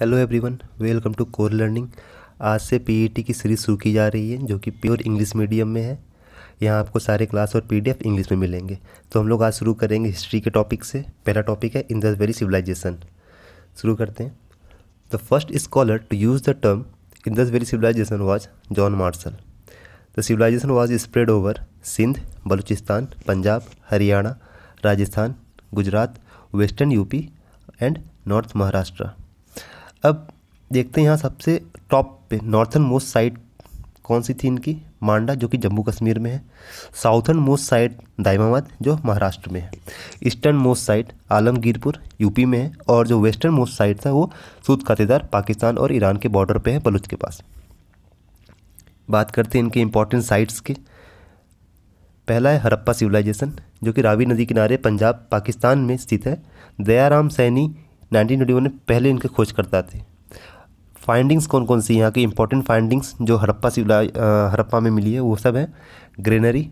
hello everyone welcome to core learning आज से PET e की सीरीज़ शुरू की जा रही है जो कि प्योर इंग्लिश मीडियम में है यहाँ आपको सारे क्लास और पीडीएफ इंग्लिश e में मिलेंगे तो हम लोग आज शुरू करेंगे हिस्ट्री के टॉपिक से पहला टॉपिक है इंदस वैली सिविलाइजेशन शुरू करते हैं the first scholar to use the term Indus valley civilization was John Marshall the civilization was spread over Sindh Balochistan Punjab Haryana Rajasthan Gujarat western UP and north Maharashtra अब देखते हैं यहाँ सबसे टॉप पे नॉर्थन मोस्ट साइड कौन सी थी इनकी मांडा जो कि जम्मू कश्मीर में है साउथर्न मोस्ट साइड दाइमाबाद जो महाराष्ट्र में है eastern most side Alamgirpur UP में है और जो वेस्टर्न मोस्ट साइड था वो सूद खातेदार पाकिस्तान और ईरान के बॉर्डर पे है बलूच के पास बात करते हैं इनके इम्पोर्टेंट साइट्स के पहला है हरप्पा सिविलाइजेशन जो कि रावी नदी किनारे पंजाब पाकिस्तान में स्थित है दयाराम सैनी नाइनटीन में पहले इनके खोज करता थे फाइंडिंग्स कौन कौन सी यहाँ की इंपॉर्टेंट फाइंडिंग्स जो हड़प्पा सिविला हड़प्पा में मिली है वो सब है ग्रेनरी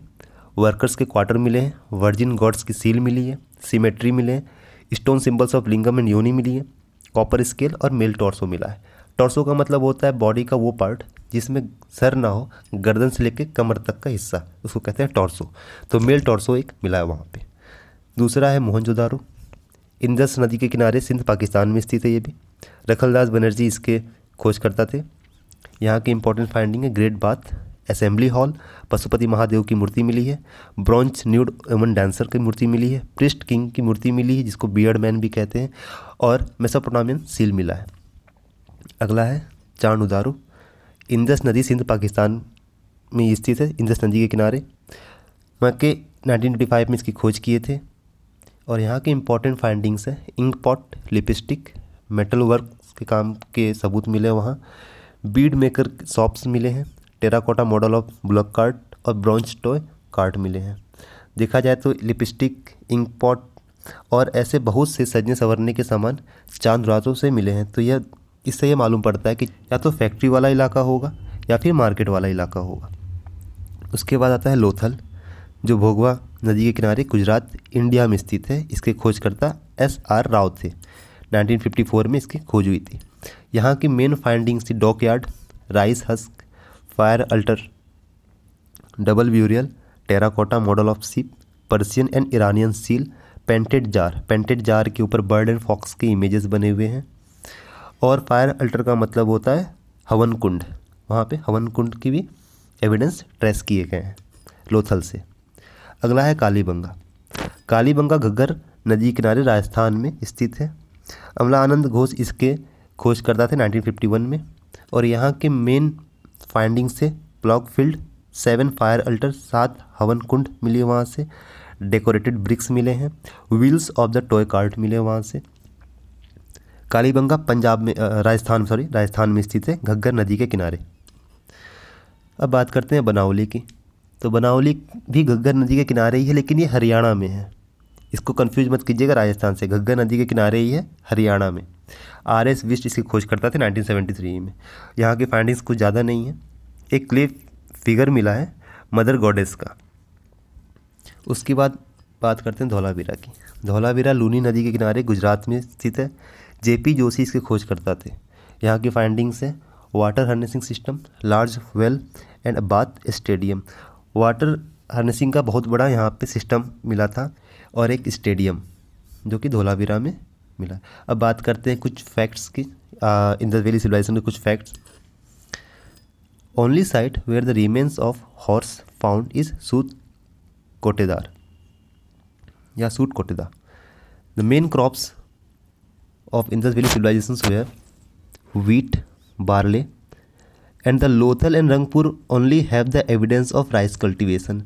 वर्कर्स के क्वार्टर मिले हैं वर्जिन गॉड्स की सील मिली है सीमेट्री मिले हैं stone symbols of lingam and yoni मिली है कॉपर स्केल और मेल टॉर्सो मिला है टॉर्सो का मतलब होता है बॉडी का वो पार्ट जिसमें सर ना हो गर्दन से लेकर कमर तक का हिस्सा उसको कहते हैं टॉर्सो तो मेल टॉर्सो एक मिला है वहाँ पर दूसरा है मोहनजोदारो इंदस नदी के किनारे सिंध पाकिस्तान में स्थित है ये भी रखलदास बनर्जी इसके खोजकर्ता थे यहाँ की इंपॉर्टेंट फाइंडिंग है great bath assembly hall Pashupati Mahadev की मूर्ति मिली है ब्रॉन्च न्यूड एमन डांसर की मूर्ति मिली है प्रिस्ट किंग की मूर्ति मिली है जिसको बियर्ड मैन भी कहते हैं और मेसोपोटामियन सील मिला है अगला है चाण उदारू इंदस नदी सिंध पाकिस्तान में स्थित है इंदस नदी के किनारे मक्के 1925 में इसकी खोज किए थे और यहाँ के इम्पॉर्टेंट फाइंडिंग्स हैं ink pot lipstick metal work के काम के सबूत मिले वहाँ बीड मेकर शॉप्स मिले हैं terracotta model of bullock cart और ब्रॉन्ज टॉय कार्ड मिले हैं देखा जाए तो लिपस्टिक इंक पॉट और ऐसे बहुत से सजने संवरने के सामान चांद रातों से मिले हैं तो यह इससे यह मालूम पड़ता है कि या तो फैक्ट्री वाला इलाका होगा या फिर मार्केट वाला इलाका होगा उसके बाद आता है लोथल जो भोगवा नदी के किनारे गुजरात इंडिया में स्थित है इसके खोजकर्ता एस आर राव थे 1954 में इसकी खोज हुई थी यहाँ की मेन फाइंडिंग्स थी dockyard rice husk fire altar double burial terracotta model of ship Persian and Iranian seal painted jar painted jar के ऊपर बर्ड एंड फॉक्स के इमेजेस बने हुए हैं और फायर अल्टर का मतलब होता है हवन कुंड वहाँ पे हवन कुंड की भी एविडेंस ट्रेस किए गए हैं लोथल से अगला है कालीबंगा कालीबंगा घग्गर नदी किनारे राजस्थान में स्थित है अमला आनंद घोष इसके खोजकर्ता थे 1951 में और यहाँ के मेन फाइंडिंग से ploughed field seven fire altar सात हवन कुंड मिले वहाँ से डेकोरेटेड ब्रिक्स मिले हैं wheels of the toy cart मिले वहाँ से कालीबंगा पंजाब में राजस्थान सॉरी राजस्थान में स्थित है घग्गर नदी के किनारे अब बात करते हैं बनावली की तो बनावली भी घग्गर नदी के किनारे ही है लेकिन ये हरियाणा में है इसको कन्फ्यूज मत कीजिएगा राजस्थान से घग्गर नदी के किनारे ही है हरियाणा में आर एस विस्ट इसकी खोज करता थे 1973 में यहाँ की फाइंडिंग्स कुछ ज़्यादा नहीं है एक क्ले फिगर मिला है मदर गॉडेस का उसके बाद बात करते हैं धौलावीरा की धौलावीरा लूनी नदी के किनारे गुजरात में स्थित है जेपी जोशी इसकी खोज करता थे यहाँ की फाइंडिंग्स है water harnessing system large well and bath stadium water harnessing का बहुत बड़ा यहाँ पे सिस्टम मिला था और एक स्टेडियम जो कि धोलावीरा में मिला अब बात करते हैं कुछ फैक्ट्स की इंदस वैली सिविलाइजेशन के कुछ facts only site where the remains of horse found is Surkotada या Surkotada the main crops of Indus valley civilization were wheat barley and the Lothal and Rangpur only have the evidence of rice cultivation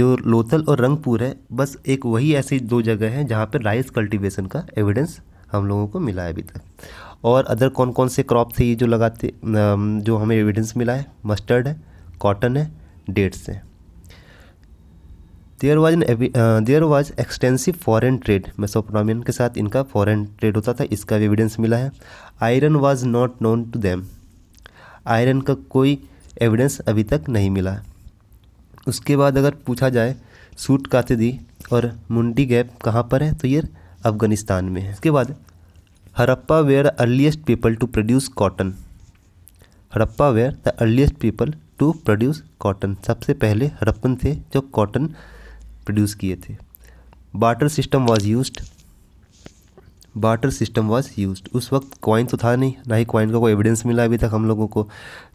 जो लोथल और रंगपुर है बस एक वही ऐसी दो जगह हैं जहाँ पर राइस कल्टिवेशन का एविडेंस हम लोगों को मिला है अभी तक और अदर कौन कौन से क्रॉप थे ये जो लगाते जो हमें एविडेंस मिला है मस्टर्ड है कॉटन है डेट्स है there was there was extensive foreign trade Mesopotamian के साथ इनका फॉरेन ट्रेड होता था इसका भी एविडेंस मिला है iron was not known to them iron का कोई एविडेंस अभी तक नहीं मिला है उसके बाद अगर पूछा जाए सूट दी और मुंडी गैप कहाँ पर है तो ये अफ़गानिस्तान में है उसके बाद Harappa were the earliest people to produce cotton Harappa were the earliest people to produce cotton सबसे पहले हड़प्पन थे जो कॉटन प्रोड्यूस किए थे barter system was use barter system was use उस वक्त कॉइन तो था नहीं ना ही कॉइन का कोई एविडेंस मिला अभी तक हम लोगों को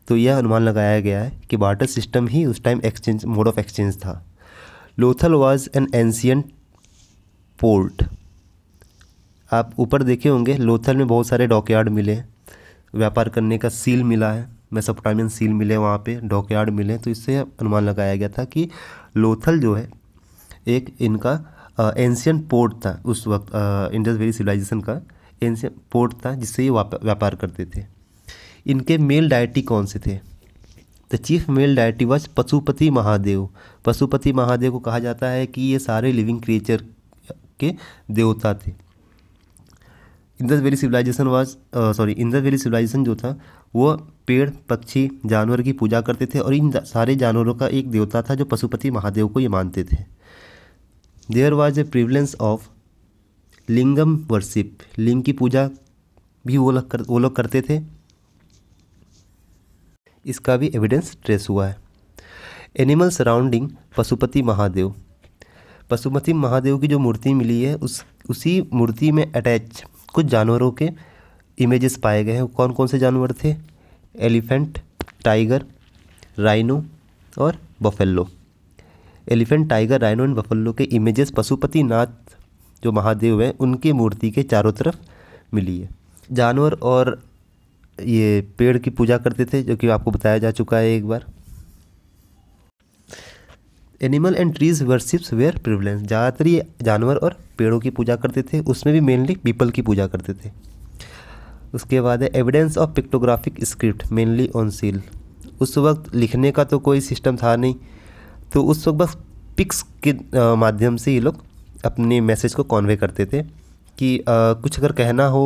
तो यह अनुमान लगाया गया है कि बाटर सिस्टम ही उस time exchange mode of exchange था Lothal was an ancient port आप ऊपर देखे होंगे लोथल में बहुत सारे डॉकयार्ड मिले व्यापार करने का सील मिला है मेसोपोटामियन सील मिले वहाँ पे यार्ड मिले तो इससे अनुमान लगाया गया था कि लोथल जो है एक इनका एंशियन पोर्ट था उस वक्त इंडस वैली सिविलाइजेशन का एंशियन पोर्ट था जिससे ये व्यापार करते थे इनके मेल डायटी कौन से थे the chief male deity was Pashupati Mahadev Pashupati Mahadev को कहा जाता है कि ये सारे लिविंग क्रिएचर के देवता थे Indus valley civilization was sorry Indus valley civilization जो था वो पेड़ पक्षी जानवर की पूजा करते थे और इन सारे जानवरों का एक देवता था जो पशुपति महादेव को ये मानते थे there was a prevalence of lingam worship लिंग की पूजा भी वो लोग कर वो लोग करते थे इसका भी एविडेंस ट्रेस हुआ है एनिमल सराउंडिंग पशुपति महादेव पशुपति महादेव की जो मूर्ति मिली है उस उसी मूर्ति में अटैच कुछ जानवरों के इमेजेस पाए गए हैं कौन कौन से जानवर थे एलिफेंट टाइगर राइनो और buffalo elephant tiger rhino and buffalo के इमेजेस पशुपति नाथ जो महादेव हैं उनके मूर्ति के चारों तरफ मिली है जानवर और ये पेड़ की पूजा करते थे जो कि आपको बताया जा चुका है एक बार animal and trees worships where prevalence ज़्यादातर ये जानवर और पेड़ों की पूजा करते थे उसमें भी मेनली पीपल की पूजा करते थे उसके बाद है evidence of pictographic script mainly on seal उस वक्त लिखने का तो कोई सिस्टम था नहीं तो उस वक्त बस पिक्स के माध्यम से ये लोग अपने मैसेज को कॉन्वे करते थे कि आ, कुछ अगर कहना हो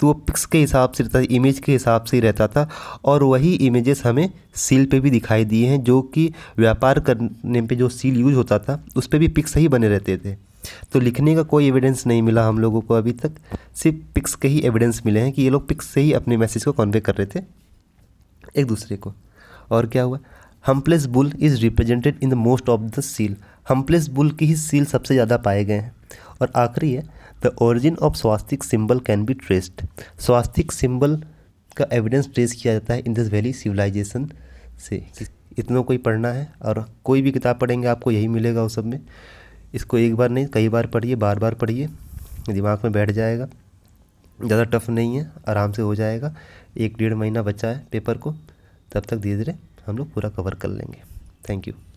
तो वो पिक्स के हिसाब से रहता इमेज के हिसाब से ही रहता था और वही इमेजेस हमें सील पे भी दिखाई दिए हैं जो कि व्यापार करने पे जो सील यूज होता था उस पर भी पिक्स ही बने रहते थे तो लिखने का कोई एविडेंस नहीं मिला हम लोगों को अभी तक सिर्फ पिक्स के ही एविडेंस मिले हैं कि ये लोग पिक्स से ही अपने मैसेज को कॉन्वे कर रहे थे एक दूसरे को और क्या हुआ humpless bull is represented in the most of the seal humpless bull की ही सील सबसे ज़्यादा पाए गए हैं और आखिरी है the origin of swastik symbol can be traced swastik symbol का एविडेंस ट्रेस किया जाता है इन दिस वैली सिविलाइजेशन से इतना कोई पढ़ना है और कोई भी किताब पढ़ेंगे आपको यही मिलेगा उस सब में इसको एक बार नहीं कई बार पढ़िए बार बार पढ़िए दिमाग में बैठ जाएगा ज़्यादा टफ नहीं है आराम से हो जाएगा एक डेढ़ महीना बचा है पेपर को तब तक धीरे धीरे हम लोग पूरा कवर कर लेंगे थैंक यू